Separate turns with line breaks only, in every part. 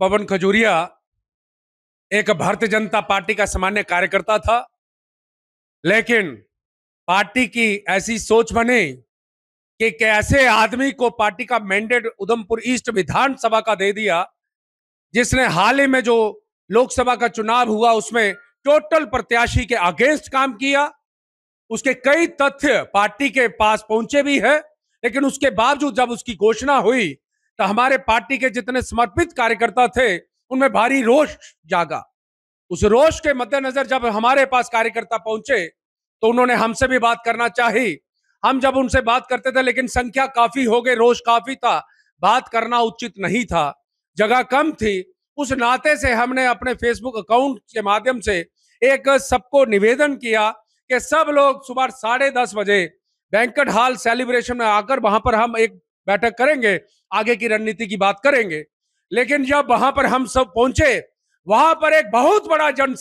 पवन खजूरिया एक भारतीय जनता पार्टी का सामान्य कार्यकर्ता था लेकिन पार्टी की ऐसी सोच बने कि कैसे आदमी को पार्टी का मैंडेट उधमपुर ईस्ट विधानसभा का दे दिया जिसने हाल ही में जो लोकसभा का चुनाव हुआ उसमें टोटल प्रत्याशी के अगेंस्ट काम किया उसके कई तथ्य पार्टी के पास पहुंचे भी है लेकिन उसके बावजूद जब उसकी घोषणा हुई तो हमारे पार्टी के जितने समर्पित कार्यकर्ता थे उनमें भारी रोष जागा उस रोष के मद्देनजर जब हमारे पास कार्यकर्ता पहुंचे तो उन्होंने हमसे भी बात करना चाहिए हम जब उनसे बात करते थे लेकिन संख्या काफी हो गई रोष काफी था बात करना उचित नहीं था जगह कम थी उस नाते से हमने अपने फेसबुक अकाउंट के माध्यम से एक सबको निवेदन किया कि सब लोग सुबह साढ़े दस बजे बैंकट हॉल सेलिब्रेशन में आकर वहां पर हम एक बैठक करेंगे आगे की रणनीति की बात करेंगे लेकिन जब वहां पर हम सब पहुंचे वहां पर एक बहुत बड़ा जन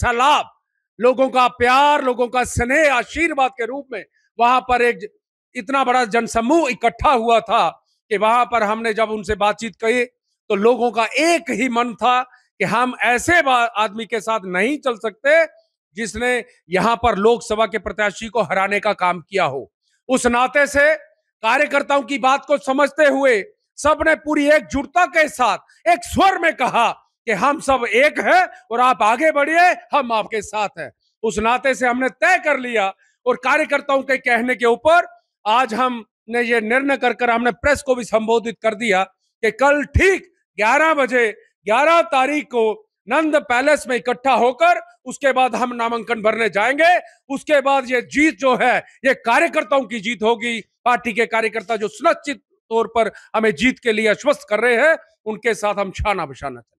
लोगों का प्यार लोगों का स्नेह आशीर्वाद के रूप में वहां पर एक इतना बड़ा जनसमूह इकट्ठा हुआ था कि वहां पर हमने जब उनसे बातचीत की तो लोगों का एक ही मन था कि हम ऐसे आदमी के साथ नहीं चल सकते जिसने यहां पर लोकसभा के प्रत्याशी को हराने का काम किया हो उस नाते से कार्यकर्ताओं की बात को समझते हुए सबने पूरी एकजुटता के साथ एक स्वर में कहा कि हम सब एक हैं और आप आगे बढ़िए हम आपके साथ हैं उस नाते से हमने तय कर लिया और कार्यकर्ताओं के कहने के ऊपर आज हम ने ये निर्णय कर कर हमने प्रेस को भी संबोधित कर दिया कि कल ठीक 11 बजे 11 तारीख को नंद पैलेस में इकट्ठा होकर उसके बाद हम नामांकन भरने जाएंगे उसके बाद ये जीत जो है ये कार्यकर्ताओं की जीत होगी पार्टी के कार्यकर्ता जो सुनिश्चित तौर पर हमें जीत के लिए आश्वस्त कर रहे हैं उनके साथ हम छाना बिछाना